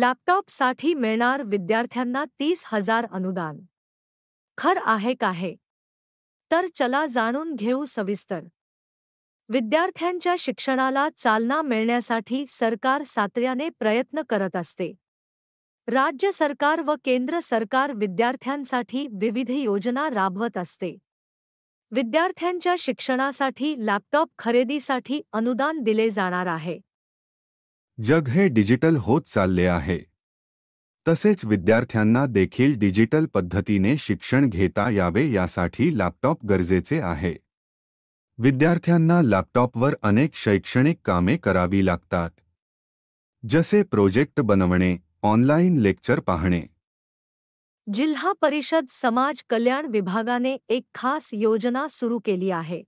लॅपटॉपसाठी मिळणार विद्यार्थ्यांना तीस हजार अनुदान खर आहे का हे तर चला जाणून घेऊ सविस्तर विद्यार्थ्यांच्या शिक्षणाला चालना मिळण्यासाठी सरकार सातऱ्याने प्रयत्न करत असते राज्य सरकार व केंद्र सरकार विद्यार्थ्यांसाठी विविध योजना राबवत असते विद्यार्थ्यांच्या शिक्षणासाठी लॅपटॉप खरेदीसाठी अनुदान दिले जाणार आहे जग हे डिजिटल होत चालले आहे तसेच विद्यार्थ्यांना देखील डिजिटल पद्धतीने शिक्षण घेता यावे यासाठी लॅपटॉप गरजेचे आहे विद्यार्थ्यांना लॅपटॉपवर अनेक शैक्षणिक कामे करावी लागतात जसे प्रोजेक्ट बनवणे ऑनलाईन लेक्चर पाहणे जिल्हा परिषद समाज कल्याण विभागाने एक खास योजना सुरू केली आहे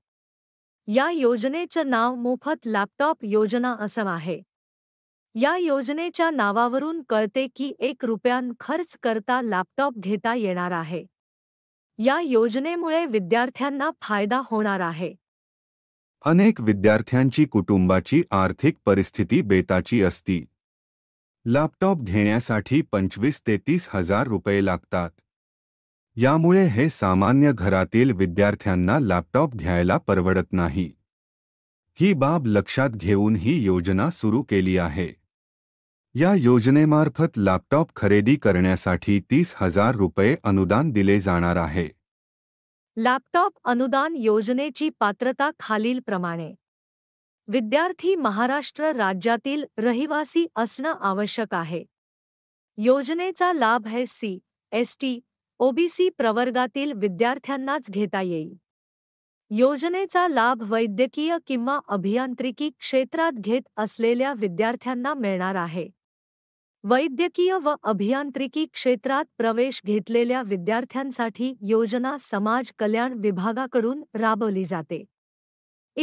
या योजनेचं नाव मोफत लॅपटॉप योजना असं आहे या योजनेच्या नावावरून कळते की एक रुपयान खर्च करता लॅपटॉप घेता येणार आहे या योजनेमुळे विद्यार्थ्यांना फायदा होणार आहे अनेक विद्यार्थ्यांची कुटुंबाची आर्थिक परिस्थिती बेताची असती लॅपटॉप घेण्यासाठी पंचवीस ते तीस हजार रुपये लागतात यामुळे हे सामान्य घरातील विद्यार्थ्यांना लॅपटॉप घ्यायला परवडत नाही ही बाब लक्षात घेऊन ही योजना सुरू केली आहे या योजनेमार्फत लॅपटॉप खरेदी करण्यासाठी तीस हजार रुपये अनुदान दिले जाणार आहे लॅपटॉप अनुदान योजनेची पात्रता खालीलप्रमाणे विद्यार्थी महाराष्ट्र राज्यातील रहिवासी असणं आवश्यक आहे योजनेचा लाभ हे सी एस टी ओबीसी प्रवर्गातील विद्यार्थ्यांनाच घेता येईल योजनेचा लाभ वैद्यकीय किंवा अभियांत्रिकी क्षेत्रात घेत असलेल्या विद्यार्थ्यांना मिळणार आहे वैद्यकीय व अभियांत्रिकी क्षेत्रात प्रवेश घेतलेल्या विद्यार्थ्यांसाठी योजना समाज कल्याण विभागाकडून राबवली जाते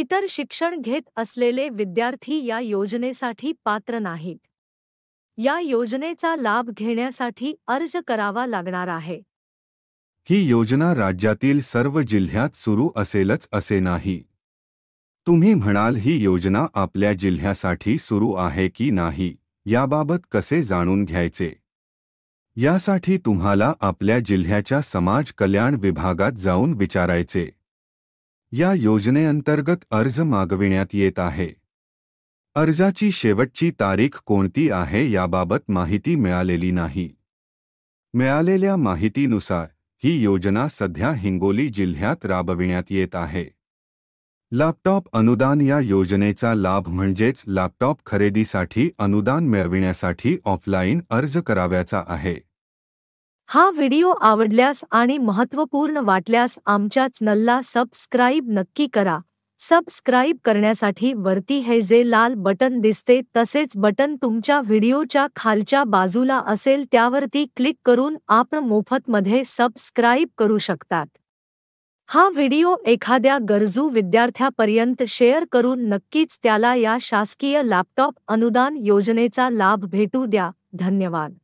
इतर शिक्षण घेत असलेले विद्यार्थी या योजनेसाठी पात्र नाहीत या योजनेचा लाभ घेण्यासाठी अर्ज करावा लागणार आहे ही योजना राज्यातील सर्व जिल्ह्यात सुरू असेलच असे नाही तुम्ही म्हणाल ही योजना आपल्या जिल्ह्यासाठी सुरू आहे की नाही याबाबत कसे जाणून घ्यायचे यासाठी तुम्हाला आपल्या जिल्ह्याच्या समाज कल्याण विभागात जाऊन विचारायचे या योजनेअंतर्गत अर्ज मागविण्यात येत आहे अर्जाची शेवटची तारीख कोणती आहे याबाबत माहिती मिळालेली नाही मिळालेल्या माहितीनुसार ही योजना सध्या हिंगोली जिल्ह्यात राबविण्यात येत आहे लॅपटॉप अनुदान या योजनेचा लाभ म्हणजेच लॅपटॉप खरेदीसाठी अनुदान मिळविण्यासाठी ऑफलाईन अर्ज कराव्याचा आहे हा व्हिडिओ आवडल्यास आणि महत्त्वपूर्ण वाटल्यास आमच्या चॅनलला सबस्क्राईब नक्की करा सबस्क्राईब करण्यासाठी वरती हे जे लाल बटन दिसते तसेच बटन तुमच्या व्हिडिओच्या खालच्या बाजूला असेल त्यावरती क्लिक करून आपण मोफतमध्ये सबस्क्राईब करू शकतात हा व्हिडिओ एखाद्या गरजू विद्यार्थ्यापर्यंत शेअर करून नक्कीच त्याला या शासकीय लॅपटॉप अनुदान योजनेचा लाभ भेटू द्या धन्यवाद